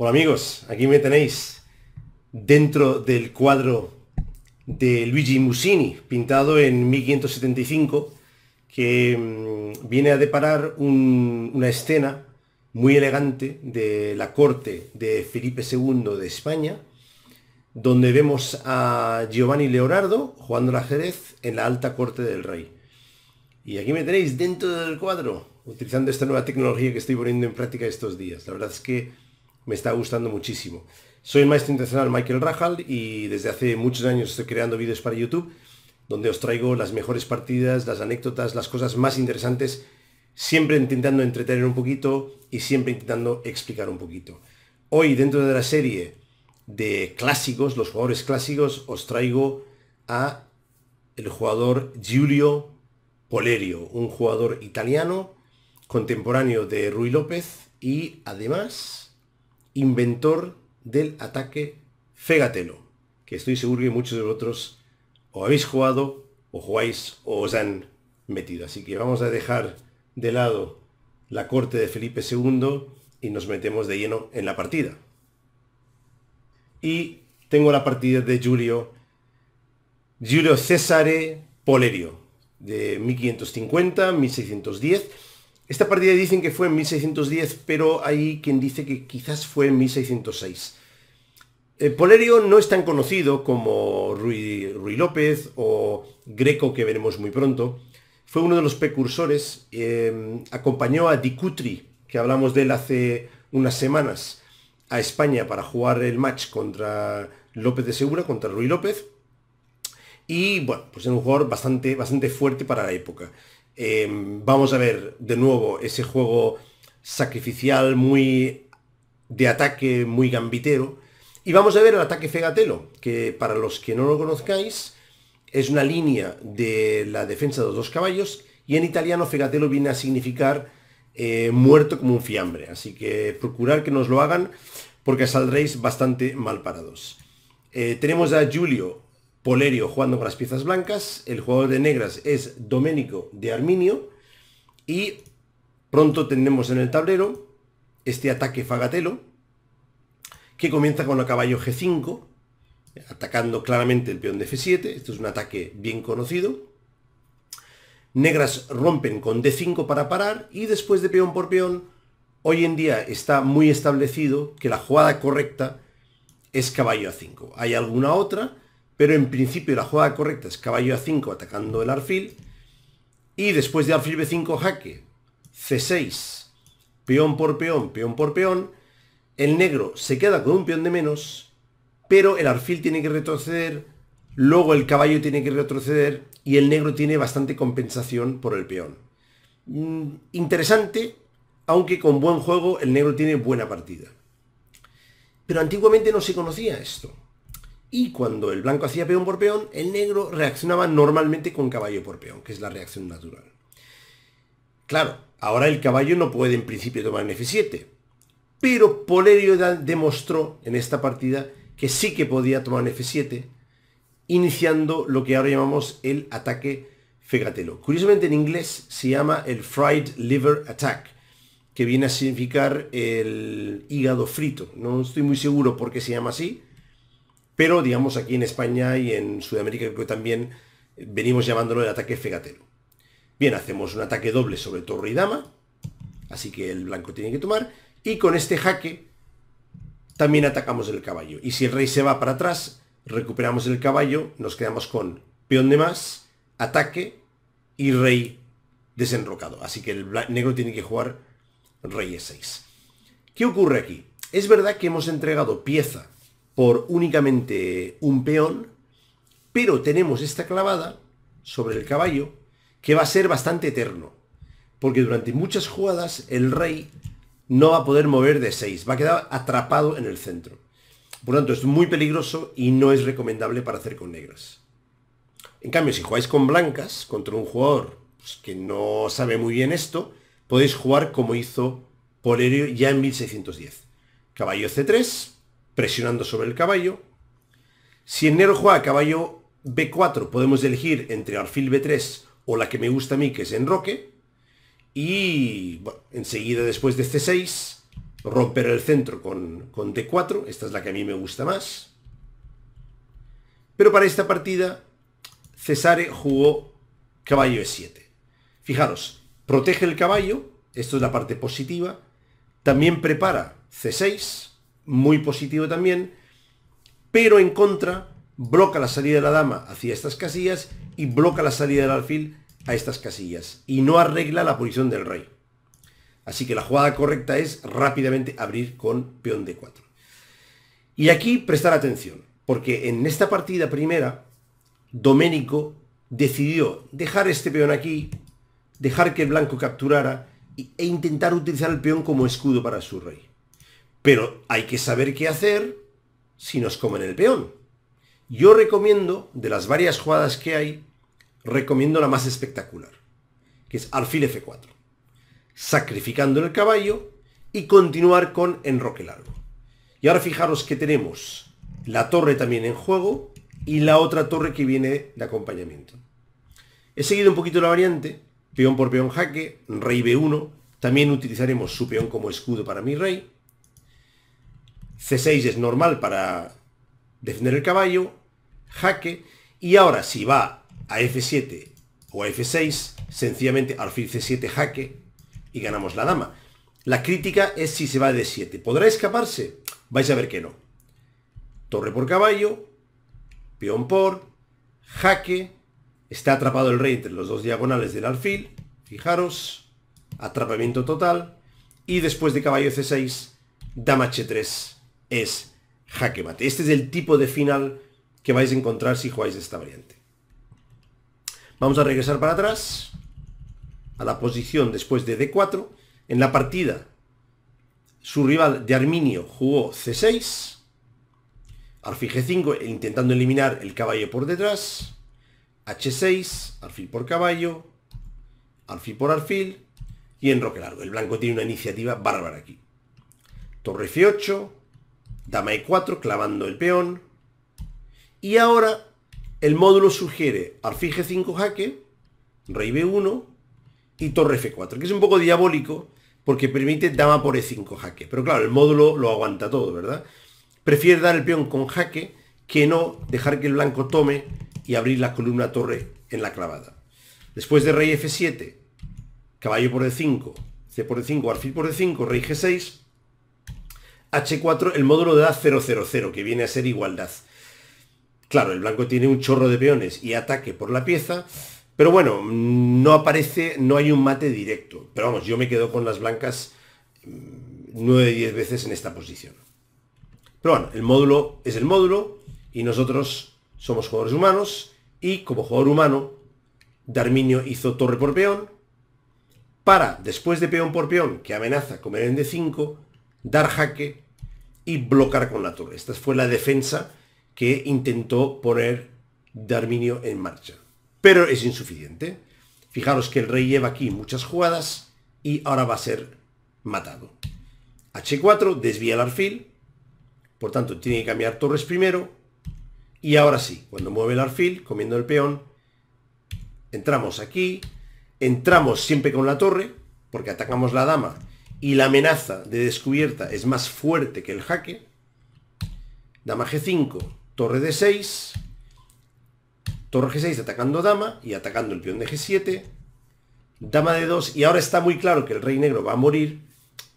Hola amigos, aquí me tenéis dentro del cuadro de Luigi Musini, pintado en 1575, que mm, viene a deparar una escena muy elegante de la corte de Felipe II de España, donde vemos a Giovanni Leonardo jugando al ajedrez en la alta corte del rey. Y aquí me tenéis dentro del cuadro, utilizando esta nueva tecnología que estoy poniendo en práctica estos días. La verdad es que me está gustando muchísimo. Soy el maestro internacional Michael Rajal y desde hace muchos años estoy creando vídeos para YouTube donde os traigo las mejores partidas, las anécdotas, las cosas más interesantes, siempre intentando entretener un poquito y siempre intentando explicar un poquito. Hoy dentro de la serie de clásicos, los jugadores clásicos, os traigo a el jugador Giulio Polerio, un jugador italiano contemporáneo de Rui López y además inventor del ataque fegatelo, que estoy seguro que muchos de vosotros o habéis jugado, o jugáis, o os han metido. Así que vamos a dejar de lado la corte de Felipe II y nos metemos de lleno en la partida. Y tengo la partida de Julio, Julio Cesare Polerio, de 1550-1610 esta partida dicen que fue en 1610, pero hay quien dice que quizás fue en 1606. Eh, Polerio no es tan conocido como Rui López o Greco, que veremos muy pronto. Fue uno de los precursores, em, acompañó a Dicutri, que hablamos de él hace unas semanas, a España para jugar el match contra López de Segura, contra Ruy López. Y bueno, pues era un jugador bastante, bastante fuerte para la época. Em, vamos a ver de nuevo ese juego sacrificial muy de ataque, muy gambitero. Y vamos a ver el ataque fegatelo, que para los que no lo conozcáis, es una línea de la defensa de los dos caballos y en italiano fegatelo viene a significar eh, muerto como un fiambre. Así que procurar que nos lo hagan porque saldréis bastante mal parados. Eh, tenemos a Julio, Polerio jugando con las piezas blancas, el jugador de negras es Doménico de Arminio y pronto tenemos en el tablero este ataque Fagatelo que comienza con el caballo G5 atacando claramente el peón de F7, esto es un ataque bien conocido. Negras rompen con D5 para parar y después de peón por peón, hoy en día está muy establecido que la jugada correcta es caballo A5. Hay alguna otra, pero en principio la jugada correcta es caballo a 5 atacando el arfil, y después de arfil b5 jaque, c6, peón por peón, peón por peón, el negro se queda con un peón de menos, pero el arfil tiene que retroceder, luego el caballo tiene que retroceder, y el negro tiene bastante compensación por el peón. Mm, interesante, aunque con buen juego el negro tiene buena partida. Pero antiguamente no se conocía esto. Y cuando el blanco hacía peón por peón, el negro reaccionaba normalmente con caballo por peón, que es la reacción natural. Claro, ahora el caballo no puede en principio tomar en F7, pero Polerio demostró en esta partida que sí que podía tomar en F7, iniciando lo que ahora llamamos el ataque fegatelo. Curiosamente en inglés se llama el Fried Liver Attack, que viene a significar el hígado frito. No estoy muy seguro por qué se llama así, pero digamos aquí en España y en Sudamérica que también eh, venimos llamándolo el ataque fegatero. Bien, hacemos un ataque doble sobre torre y dama, así que el blanco tiene que tomar, y con este jaque también atacamos el caballo. Y si el rey se va para atrás, recuperamos el caballo, nos quedamos con peón de más, ataque y rey desenrocado. Así que el negro tiene que jugar rey e6. ¿Qué ocurre aquí? Es verdad que hemos entregado pieza por únicamente un peón, pero tenemos esta clavada sobre el caballo que va a ser bastante eterno, porque durante muchas jugadas el rey no va a poder mover de 6, va a quedar atrapado en el centro. Por lo tanto, es muy peligroso y no es recomendable para hacer con negras. En cambio, si jugáis con blancas contra un jugador pues, que no sabe muy bien esto, podéis jugar como hizo Polerio ya en 1610. Caballo C3, presionando sobre el caballo. Si en Nero juega caballo B4, podemos elegir entre alfil B3 o la que me gusta a mí, que es enroque. Y enseguida después de C6, este romper el centro con, con D4. Esta es la que a mí me gusta más. Pero para esta partida, Cesare jugó caballo E7. Fijaros, protege el caballo, esto es la parte positiva. También prepara C6, muy positivo también, pero en contra bloca la salida de la dama hacia estas casillas y bloca la salida del alfil a estas casillas y no arregla la posición del rey. Así que la jugada correcta es rápidamente abrir con peón d4. Y aquí prestar atención, porque en esta partida primera, Doménico decidió dejar este peón aquí, dejar que el blanco capturara e intentar utilizar el peón como escudo para su rey. Pero hay que saber qué hacer si nos comen el peón. Yo recomiendo, de las varias jugadas que hay, recomiendo la más espectacular, que es alfil f4, sacrificando el caballo y continuar con enroque largo. Y ahora fijaros que tenemos la torre también en juego y la otra torre que viene de acompañamiento. He seguido un poquito la variante, peón por peón jaque, rey b1, también utilizaremos su peón como escudo para mi rey, C6 es normal para defender el caballo, jaque, y ahora si va a F7 o a F6, sencillamente alfil C7 jaque y ganamos la dama. La crítica es si se va de 7 ¿Podrá escaparse? Vais a ver que no. Torre por caballo, peón por, jaque, está atrapado el rey entre los dos diagonales del alfil, fijaros, atrapamiento total, y después de caballo C6, dama H3, es jaque mate. Este es el tipo de final que vais a encontrar si jugáis esta variante. Vamos a regresar para atrás a la posición después de D4. En la partida, su rival de Arminio jugó C6, alfil G5 intentando eliminar el caballo por detrás, H6, alfil por caballo, alfil por alfil y en roque largo. El blanco tiene una iniciativa bárbara aquí. Torre F8, Dama e4 clavando el peón. Y ahora el módulo sugiere alfil g5 jaque, rey b1 y torre f4, que es un poco diabólico porque permite dama por e5 jaque. Pero claro, el módulo lo aguanta todo, ¿verdad? Prefiere dar el peón con jaque que no dejar que el blanco tome y abrir la columna torre en la clavada. Después de rey f7, caballo por e5, c por e5, alfil por e5, rey g6, H4 el módulo de edad 000, que viene a ser igualdad. Claro, el blanco tiene un chorro de peones y ataque por la pieza, pero bueno, mm, no aparece, no hay un mate directo. Pero vamos, yo me quedo con las blancas 9 mm, de 10 veces en esta posición. Pero bueno, el módulo es el módulo y nosotros somos jugadores humanos y como jugador humano, Darminio hizo torre por peón para, después de peón por peón, que amenaza comer en d 5 dar jaque y bloquear con la torre. Esta fue la defensa que intentó poner Darminio en marcha. Pero es insuficiente. Fijaros que el rey lleva aquí muchas jugadas y ahora va a ser matado. H4 desvía el alfil, por tanto tiene que cambiar torres primero. Y ahora sí, cuando mueve el alfil, comiendo el peón, entramos aquí, entramos siempre con la torre, porque atacamos la dama y la amenaza de descubierta es más fuerte que el jaque, dama g5, torre d6, torre g6 atacando dama y atacando el peón de g7, dama de 2 y ahora está muy claro que el rey negro va a morir,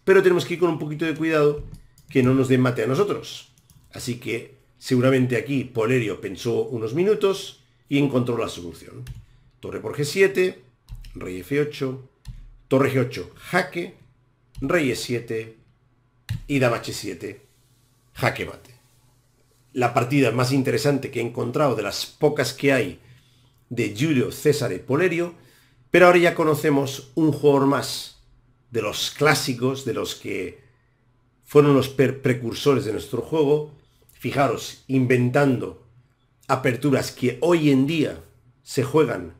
pero tenemos que ir con un poquito de cuidado que no nos den mate a nosotros. Así que seguramente aquí Polerio pensó unos minutos y encontró la solución. Torre por g7, rey f8, torre g8, jaque, reyes 7 y dama h7, jaque mate. La partida más interesante que he encontrado de las pocas que hay de Julio César Polerio, pero ahora ya conocemos un jugador más de los clásicos, de los que fueron los precursores de nuestro juego, fijaros, inventando aperturas que hoy en día se juegan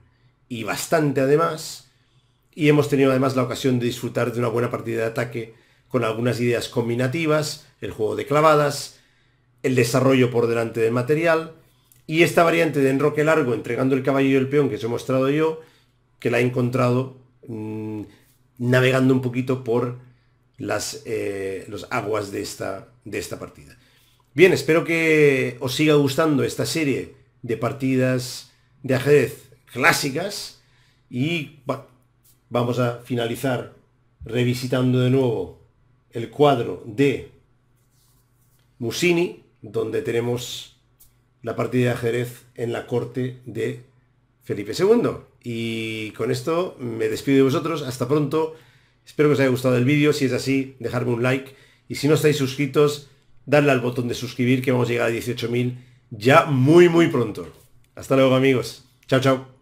y bastante además, y hemos tenido además la ocasión de disfrutar de una buena partida de ataque con algunas ideas combinativas, el juego de clavadas, el desarrollo por delante del material y esta variante de enroque largo entregando el caballo y el peón que os he mostrado yo, que la he encontrado mm, navegando un poquito por las eh, los aguas de esta, de esta partida. Bien, espero que os siga gustando esta serie de partidas de ajedrez clásicas y Vamos a finalizar revisitando de nuevo el cuadro de Mussini, donde tenemos la partida de ajedrez en la corte de Felipe II. Y con esto me despido de vosotros, hasta pronto. Espero que os haya gustado el vídeo, si es así, dejadme un like. Y si no estáis suscritos, darle al botón de suscribir, que vamos a llegar a 18.000 ya muy, muy pronto. Hasta luego amigos. Chao, chao.